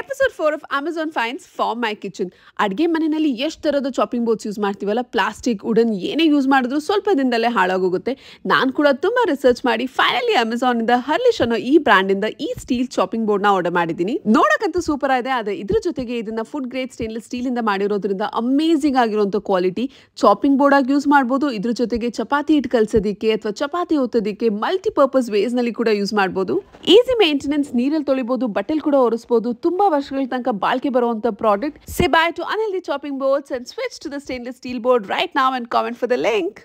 episode four of Amazon finds from my kitchen ಅಡುಗೆ ಮನೆಯಲ್ಲಿ ಎಷ್ಟು ಥರದ ಚಾಪಿಂಗ್ ಬೋರ್ಡ್ಸ್ ಯೂಸ್ ಮಾಡ್ತೀವಲ್ಲ ಪ್ಲಾಸ್ಟಿಕ್ ವುಡನ್ ಏನೇ ಯೂಸ್ ಮಾಡಿದ್ರು ಸ್ವಲ್ಪ ದಿನದಲ್ಲೇ ಹಾಳಾಗೋಗುತ್ತೆ ನಾನು ಕೂಡ ತುಂಬ ರಿಸರ್ಚ್ ಮಾಡಿ ಫೈನಲಿ ಇಂದ ಹರ್ಲಿಶ್ ಅನ್ನೋ ಈ ಬ್ರಾಂಡ್ ಇಂದ ಈ ಸ್ಟೀಲ್ ಚಾಪಿಂಗ್ ಬೋರ್ಡ್ ನ ಆರ್ಡರ್ ಮಾಡಿದ್ದೀನಿ ನೋಡೋಕ್ಕಂತೂ ಸೂಪರ್ ಆಗಿದೆ ಆದರೆ ಇದ್ರ ಜೊತೆಗೆ ಇದನ್ನ ಫುಡ್ ಗ್ರೇಡ್ ಸ್ಟೇನ್ಲೆಸ್ ಸ್ಟೀಲಿಂದ ಮಾಡಿರೋದ್ರಿಂದ ಅಮೇಝಿಂಗ್ ಆಗಿರುವಂತಹ ಕ್ವಾಲಿಟಿ ಚಾಪಿಂಗ್ ಬೋರ್ಡ್ ಆಗಿ ಯೂಸ್ ಮಾಡಬಹುದು ಇದ್ರ ಜೊತೆಗೆ ಚಪಾತಿ ಹಿಟ್ಟು ಕಲಿಸೋದಕ್ಕೆ ಅಥವಾ ಚಪಾತಿ ಒತ್ತೋದಕ್ಕೆ ಮಲ್ಟಿಪರ್ಪಸ್ ನಲ್ಲಿ ಕೂಡ ಯೂಸ್ ಮಾಡಬಹುದು ಈಸಿ ಮೇಂಟೆನೆನ್ಸ್ ನೀರಲ್ಲಿ ತೊಳಿಬೋದು ಬಟ್ಟೆಲ್ ಕೂಡ ಒರೆಸ್ಬೋದು ತುಂಬ ವರ್ಷಗಳ ತನಕ ಬಾಳಿಕೆ ಬರುವಂತ product say bye to unhealthy chopping boards and switch to the stainless steel board right now and comment for the link